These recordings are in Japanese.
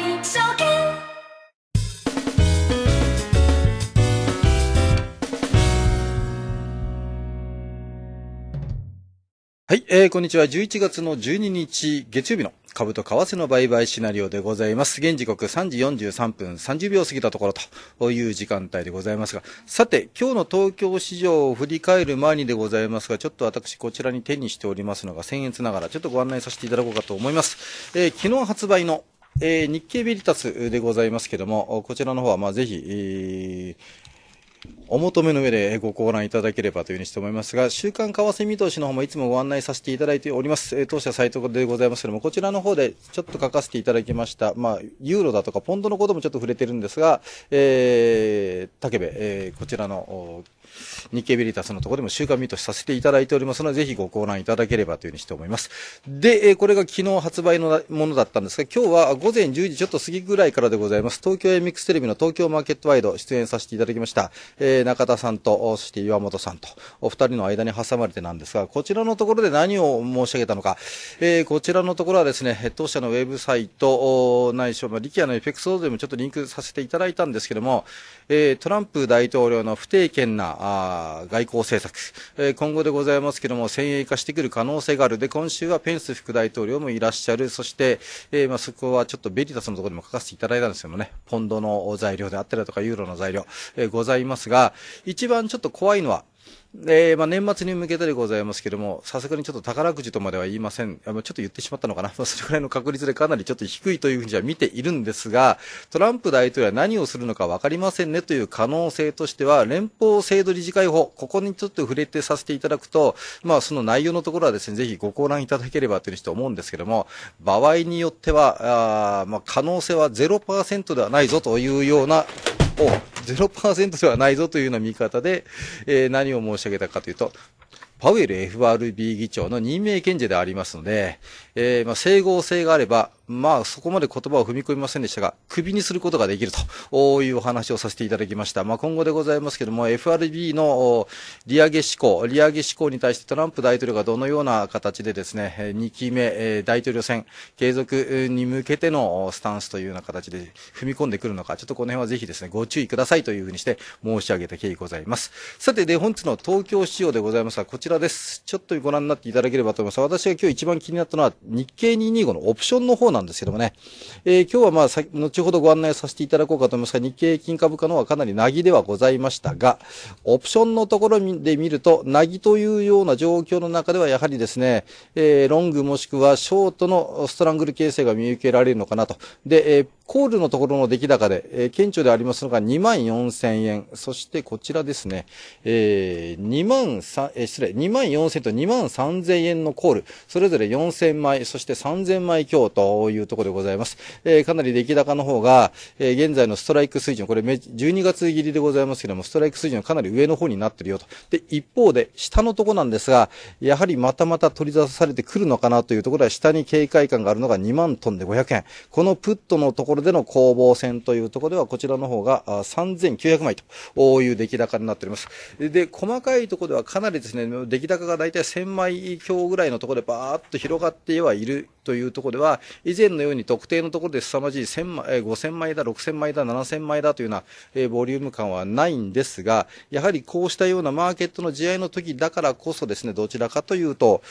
外証券はい、えー、こんにちは。11月の12日、月曜日の株と為替の売買シナリオでございます。現時刻3時43分30秒過ぎたところという時間帯でございますが、さて、今日の東京市場を振り返る前にでございますが、ちょっと私こちらに手にしておりますのが、僭越ながらちょっとご案内させていただこうかと思います。えー、昨日発売のえー、日経ビリタスでございますけども、こちらの方は、まあ、ぜひ、えーお求めの上でごご覧いただければというふうにして思いますが、週間為替見通しの方もいつもご案内させていただいております。え当社サイトでございますけれども、こちらの方でちょっと書かせていただきました。まあ、ユーロだとかポンドのこともちょっと触れてるんですが、えー、竹部、えー、こちらの、日経ビリタスのところでも週間見通しさせていただいておりますので、ぜひごご覧いただければというふうにして思います。で、えー、これが昨日発売のものだったんですが、今日は午前10時ちょっと過ぎぐらいからでございます。東京 MX テレビの東京マーケットワイド出演させていただきました。えーえ中田さんと、そして岩本さんと、お二人の間に挟まれてなんですが、こちらのところで何を申し上げたのか、えー、こちらのところはですね、当社のウェブサイト、内緒、まあ、力アのエフェクトでもちょっとリンクさせていただいたんですけども、えー、トランプ大統領の不定権なあ外交政策、えー、今後でございますけども、先鋭化してくる可能性がある。で、今週はペンス副大統領もいらっしゃる。そして、えー、まあ、そこはちょっとベリタスのところにも書かせていただいたんですけどもね、ポンドの材料であったりだとか、ユーロの材料、えー、ございますが、一番ちょっと怖いのは、えー、まあ、年末に向けてでございますけれども、さすがにちょっと宝くじとまでは言いません。ちょっと言ってしまったのかな。まあ、それぐらいの確率でかなりちょっと低いというふうには見ているんですが、トランプ大統領は何をするのか分かりませんねという可能性としては、連邦制度理事会法、ここにちょっと触れてさせていただくと、まあ、その内容のところはですね、ぜひご考覧いただければというふうに思うんですけれども、場合によっては、あまあ、可能性は0%ではないぞというような、お0%ではないぞというような見方で、えー、何を申し上げたかというと、パウエル FRB 議長の任命権者でありますので、えー、まあ、整合性があれば、まあそこまで言葉を踏み込みませんでしたが、首にすることができるとおいうお話をさせていただきました。まあ今後でございますけども、FRB の利上げ志向、利上げ志向に対してトランプ大統領がどのような形でですね、2期目大統領選継続に向けてのスタンスというような形で踏み込んでくるのか、ちょっとこの辺はぜひですね、ご注意くださいというふうにして申し上げた経緯ございます。さて、で、本日の東京市場でございますが、こちらです。ちょっとご覧になっていただければと思います。私が今日一番気になったのは日経225のオプションの方なんなんですけどもね。えー、今日はまあさ、後ほどご案内させていただこうかと思いますが、日経金株価のはかなりなぎではございましたが、オプションのところで見ると、なぎというような状況の中ではやはりですね、えー、ロングもしくはショートのストラングル形成が見受けられるのかなと。で、えーコールのところの出来高で、えー、顕著でありますのが2万4千円。そしてこちらですね、えー、2万3、えー、失礼、2万4千と2万3千円のコール、それぞれ4千枚、そして3千枚強というところでございます。えー、かなり出来高の方が、えー、現在のストライク水準、これ12月切りでございますけれども、ストライク水準かなり上の方になってるよと。で、一方で、下のとこなんですが、やはりまたまた取り出されてくるのかなというところは、下に警戒感があるのが2万トンで500円。このプットのところろでの攻防戦というところでは、こちらの方が3900枚という出来高になっております。で、細かいところではかなりですね、出来高が大体1000枚強ぐらいのところでバーッと広がってはいるというところでは、以前のように特定のところで凄まじい1000枚、5000枚だ、6000枚だ、7000枚だというような、えボリューム感はないんですが、やはりこうしたようなマーケットの試合の時だからこそですね、どちらかというと、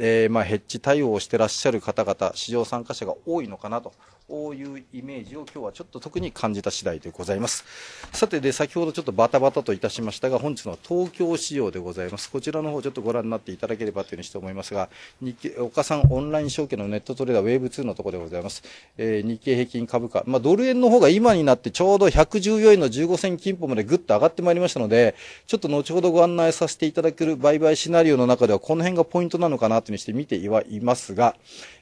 えー、まあヘッジ対応をしてらっしゃる方々、市場参加者が多いのかなとこういうイメージを今日はちょっと特に感じた次第でございます。さてで、先ほどちょっとバタバタといたしましたが、本日の東京仕様でございます。こちらの方ちょっとご覧になっていただければというふうにして思いますが、日経、岡さんオンライン証券のネットトレーダーウェーブ2のところでございます。えー、日経平均株価、まあ、ドル円の方が今になってちょうど114円の15銭金辺までぐっと上がってまいりましたので、ちょっと後ほどご案内させていただける売買シナリオの中ではこの辺がポイントなのかなというふうにして見てはいますが、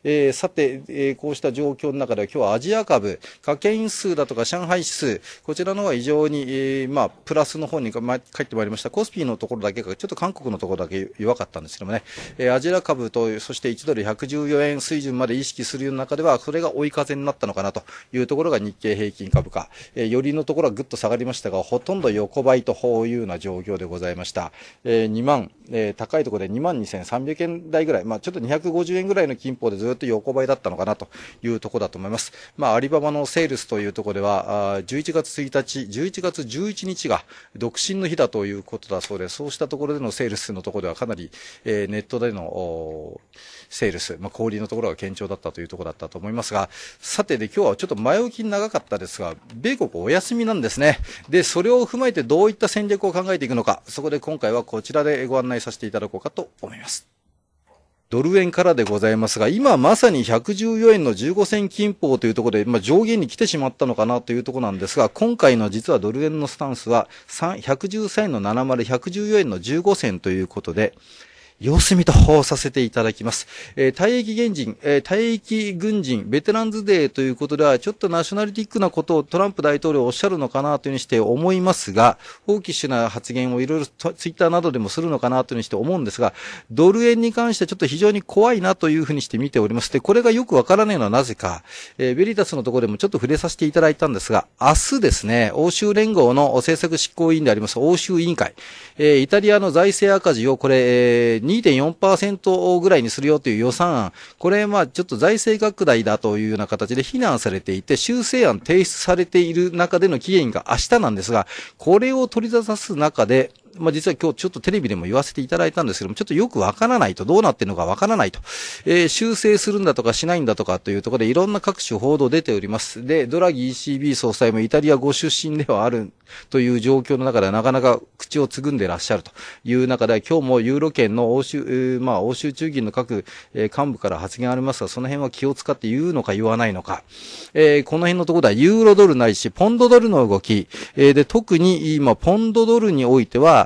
えー、さて、えー、こうした状況の中では今日はアジア株、家計因数だとか上海指数、こちらの方が非常に、えー、まあ、プラスの方に帰ってまいりました。コスピーのところだけが、ちょっと韓国のところだけ弱かったんですけどもね、えー、アジア株と、そして1ドル114円水準まで意識するような中では、それが追い風になったのかなというところが日経平均株価、えー、寄りのところはぐっと下がりましたが、ほとんど横ばいというような状況でございました。えー、2万、えー、高いところで2万2300円台ぐらい、まあ、ちょっと250円ぐらいの金峰でずっと横ばいだったのかなというところだと思います。。まあ、アリババのセールスというところでは、11月1日、11月11日が独身の日だということだそうで、そうしたところでのセールスのところではかなり、えー、ネットでのセールス、まあ、小売りのところが堅調だったというところだったと思いますが、さてで、今日はちょっと前置き長かったですが、米国お休みなんですね。で、それを踏まえてどういった戦略を考えていくのか、そこで今回はこちらでご案内させていただこうかと思います。ドル円からでございますが、今まさに114円の15銭金法というところで、まあ、上限に来てしまったのかなというところなんですが、今回の実はドル円のスタンスは、113円の70、114円の15銭ということで、様子見とさせていただきます。えー、退役軍人、えー、退役軍人、ベテランズデーということでは、ちょっとナショナリティックなことをトランプ大統領おっしゃるのかなというふうにして思いますが、放棄しな発言をいろいろツイッターなどでもするのかなというふうにして思うんですが、ドル円に関してちょっと非常に怖いなというふうにして見ております。で、これがよくわからないのはなぜか、えー、ベリタスのところでもちょっと触れさせていただいたんですが、明日ですね、欧州連合の政策執行委員であります、欧州委員会、えー、イタリアの財政赤字をこれ、えー2.4%ぐらいにするよという予算案、これ、まあ、ちょっと財政拡大だというような形で非難されていて、修正案提出されている中での期限が明日なんですが、これを取り出さす中で、まあ、実は今日ちょっとテレビでも言わせていただいたんですけども、ちょっとよくわからないと、どうなってるのかわからないと、えー、修正するんだとかしないんだとかというところでいろんな各種報道出ております。で、ドラギ ECB 総裁もイタリアご出身ではあるという状況の中でなかなか口をつぐんでらっしゃるという中で、今日もユーロ圏の欧州、まあ、欧州中銀の各、え幹部から発言ありますが、その辺は気を使って言うのか言わないのか、えー、この辺のところではユーロドルないし、ポンドドルの動き、えー、で、特に今、ポンドドルにおいては、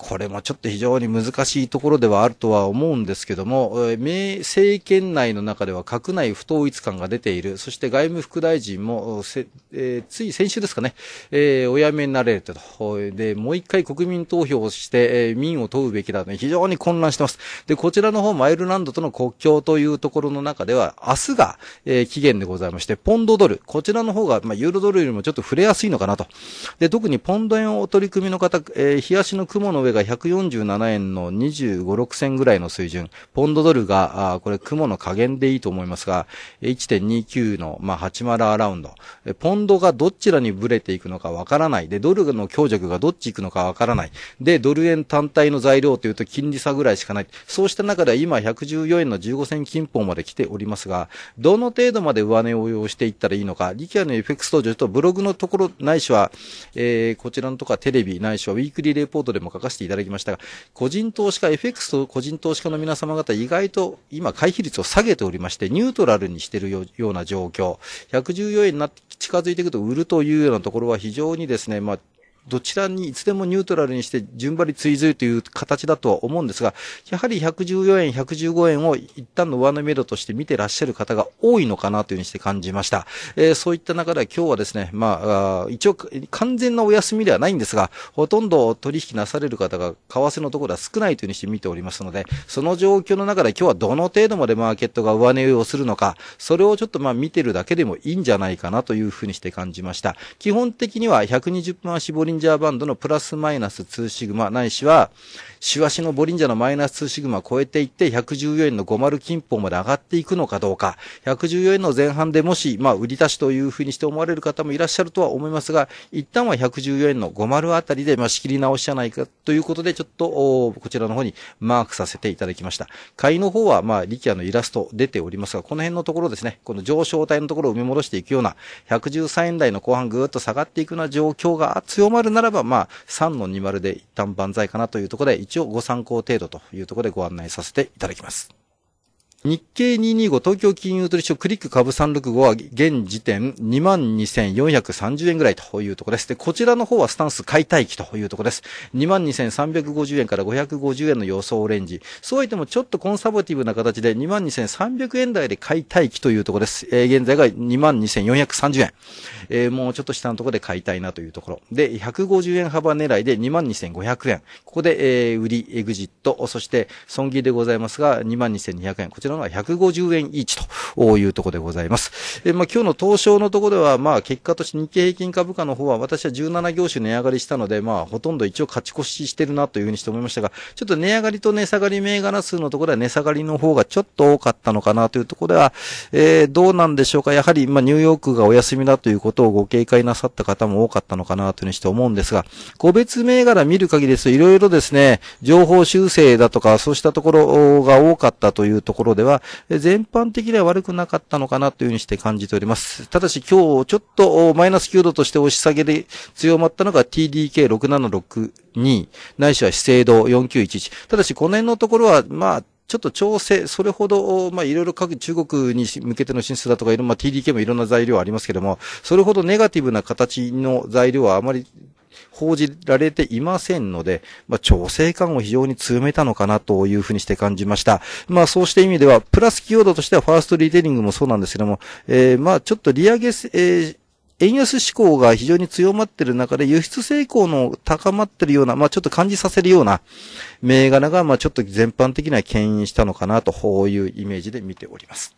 これもちょっと非常に難しいところではあるとは思うんですけども、政権内の中では閣内不統一感が出ている。そして外務副大臣も、えー、つい先週ですかね、えー、お辞めになれると。で、もう一回国民投票をして、えー、民を問うべきだと、ね、非常に混乱してます。で、こちらの方もアイルランドとの国境というところの中では、明日が、え期限でございまして、ポンドドル、こちらの方が、まあ、ユーロドルよりもちょっと触れやすいのかなと。で、特にポンド円をお取り組みの方、え日足の雲の上れが147円の25、6銭ぐらいの水準。ポンドドルが、あこれ雲の加減でいいと思いますが、1.29の、まあ、80アラウンド。ポンドがどちらにブレていくのかわからない。で、ドルの強弱がどっち行くのかわからない。で、ドル円単体の材料というと金利差ぐらいしかない。そうした中で今114円の15銭金本まで来ておりますが、どの程度まで上値を用していったらいいのか、リキアのエフェクト登場とブログのところないしは、えー、こちらのとかテレビないしはウィークリーレポートでも書かせてていただきましたが、個人投資家、FX と個人投資家の皆様方、意外と今回避率を下げておりまして、ニュートラルにしているような状況、114円になって近づいていくと売るというようなところは非常にですね、まあ、どちらにいつでもニュートラルにして順張り追随という形だとは思うんですが、やはり114円、115円を一旦の上の目処として見てらっしゃる方が多いのかなというふうにして感じました。えー、そういった中で今日はですね、まあ、一応完全なお休みではないんですが、ほとんど取引なされる方が為替のところは少ないというふうにして見ておりますので、その状況の中で今日はどの程度までマーケットが上値をするのか、それをちょっとまあ見てるだけでもいいんじゃないかなというふうにして感じました。基本的には120分りリンジャーバンドのプラスマイナス2シグマないしはワシのボリンジャーのマイナス2シグマを超えていって、114円の50近辺まで上がっていくのかどうか、114円の前半でもし、まあ、売り出しというふうにして思われる方もいらっしゃるとは思いますが、一旦は114円の50あたりで、まあ、仕切り直しじゃないかということで、ちょっと、こちらの方にマークさせていただきました。買いの方は、まあ、キアのイラスト出ておりますが、この辺のところですね、この上昇帯のところを埋め戻していくような、113円台の後半ぐーっと下がっていくような状況が強まるならば、まあ、3の20で一旦万歳かなというところで、一応ご参考程度というところでご案内させていただきます。日経225東京金融取引所クリック株365は現時点22,430円ぐらいというところです。で、こちらの方はスタンス買い期というところです。22,350円から550円の予想オレンジ。そうは言ってもちょっとコンサバティブな形で22,300円台で買い期というところです。えー、現在が22,430円。えー、もうちょっと下のところで買いたいなというところ。で、150円幅狙いで22,500円。ここで、えー、売り、エグジット、そして損切りでございますが、22,200円。こちらちらのは150円イというところでございます。えまあ、今日の東証のところでは、まあ、結果として日経平均株価の方は私は17業種値上がりしたので、まあ、ほとんど一応勝ち越ししてるなというふうにして思いましたが、ちょっと値上がりと値下がり銘柄数のところでは値下がりの方がちょっと多かったのかなというところでは、えー、どうなんでしょうか。やはり、まあ、ニューヨークがお休みだということをご警戒なさった方も多かったのかなというふうにして思うんですが、個別銘柄見る限りですと、いろいろですね、情報修正だとか、そうしたところが多かったというところででは、全般的には悪くなかったのかなというふうにして感じております。ただし今日ちょっとマイナス9度として押し下げで強まったのが TDK6762、ないしは資生堂4911。ただしこの辺のところは、まあ、ちょっと調整、それほど、まあ、いろいろ各中国に向けての進出だとか、いろ、まあ、TDK もいろんな材料ありますけども、それほどネガティブな形の材料はあまり報じられていませんので、まあ、調整感を非常に強めたのかなというふうにして感じました。まあ、そうした意味では、プラスキーワードとしてはファーストリテイリングもそうなんですけども、えー、まあ、ちょっと利上げ、えー円安志向が非常に強まっている中で、輸出成功の高まっているような、まあちょっと感じさせるような銘柄が、まあちょっと全般的には牽引したのかなというイメージで見ております。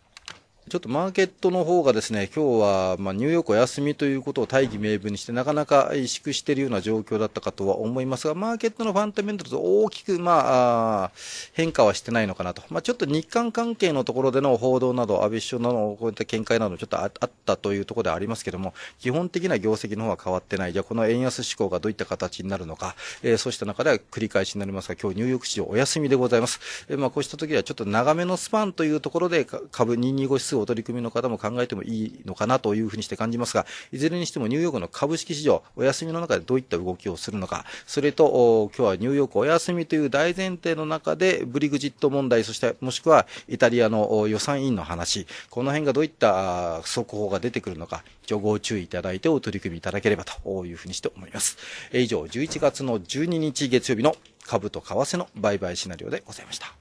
ちょっとマーケットの方がですね、今日はまあニューヨークお休みということを大義名分にして、なかなか萎縮しているような状況だったかとは思いますが、マーケットのファンタメンタルと大きく、まあ、変化はしてないのかなと。まあ、ちょっと日韓関係のところでの報道など、安倍首相のこういった見解などちょっとあったというところではありますけども、基本的な業績の方は変わってない。じゃあ、この円安志向がどういった形になるのか、えー、そうした中では繰り返しになりますが、今日ニューヨーク市場お休みでございます。えー、まあ、こうした時はちょっと長めのスパンというところで、株225室数お取り組みの方も考えてもいいのかなというふうにして感じますが、いずれにしてもニューヨークの株式市場、お休みの中でどういった動きをするのか、それと、今日はニューヨークお休みという大前提の中で、ブリグジット問題、そしてもしくはイタリアの予算委員の話、この辺がどういった速報が出てくるのか、一応ご注意いただいてお取り組みいただければというふうにして思います。以上、11月の12日月曜日の株と為替の売買シナリオでございました。